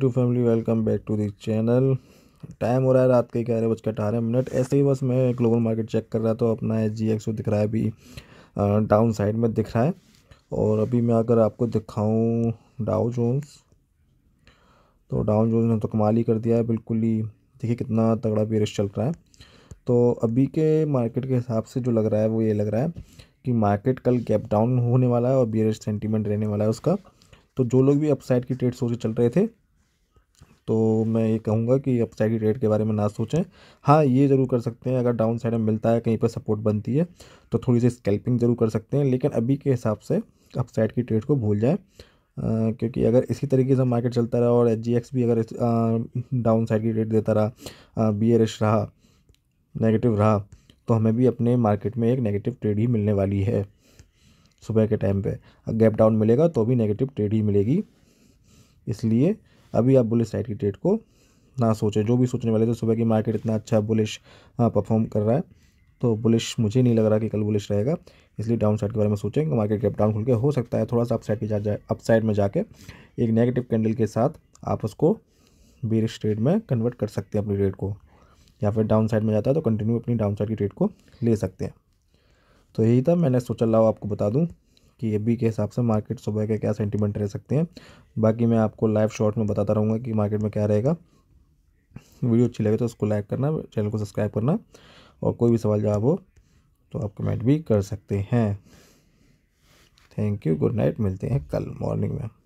to family welcome back to this channel time हो रहा है रात के ग्यारह बजकर अठारह मिनट ऐसे ही बस मैं ग्लोबल मार्केट चेक कर रहा था तो अपना एच जी एक्स दिख रहा है अभी डाउन साइड में दिख रहा है और अभी मैं अगर आपको दिखाऊं डाउ जोन्स तो डाउन जोन्स ने तो कमाल ही कर दिया है बिल्कुल ही देखिए कितना तगड़ा बेरिश चल रहा है तो अभी के मार्केट के हिसाब से जो लग रहा है वो ये लग रहा है कि मार्केट कल गैप डाउन होने वाला है और बियरिश सेंटीमेंट रहने वाला है उसका तो जो लोग भी अपसाइड की ट्रेड सोच चल रहे थे तो मैं ये कहूँगा कि अपसाइड ट्रेड के बारे में ना सोचें हाँ ये ज़रूर कर सकते हैं अगर डाउन साइड में मिलता है कहीं पर सपोर्ट बनती है तो थोड़ी सी स्कैल्पिंग ज़रूर कर सकते हैं लेकिन अभी के हिसाब से अपसाइड की ट्रेड को भूल जाए क्योंकि अगर इसी तरीके से मार्केट चलता रहा और एच भी अगर डाउन साइड की रेट देता रहा बी एर रहा नेगेटिव रहा तो हमें भी अपने मार्केट में एक नेगेटिव ट्रेड ही मिलने वाली है सुबह के टाइम पे गैप डाउन मिलेगा तो भी नेगेटिव ट्रेड ही मिलेगी इसलिए अभी आप बुलिश साइड की ट्रेड को ना सोचें जो भी सोचने वाले थे सुबह की मार्केट इतना अच्छा बुलिश परफॉर्म हाँ, कर रहा है तो बुलिश मुझे नहीं लग रहा कि कल बुलिश रहेगा इसलिए डाउन साइड के बारे में सोचें कि मार्केट गैप डाउन खुल के हो सकता है थोड़ा सा अपसाइड की जा जाए अपसाइड में जाके एक नेगेटिव कैंडल के साथ आप उसको बेरिश ट्रेड में कन्वर्ट कर सकते हैं अपनी रेट को या फिर डाउन साइड में जाता है तो कंटिन्यू अपनी डाउन साइड की रेट को ले सकते हैं तो यही था मैंने सोचा लाओ आपको बता दूँ कि ए के हिसाब से मार्केट सुबह के क्या सेंटीमेंट रह सकते हैं बाकी मैं आपको लाइव शॉर्ट में बताता रहूँगा कि मार्केट में क्या रहेगा वीडियो अच्छी लगे तो उसको लाइक करना चैनल को सब्सक्राइब करना और कोई भी सवाल जवाब हो तो आप कमेंट भी कर सकते हैं थैंक यू गुड नाइट मिलते हैं कल मॉर्निंग में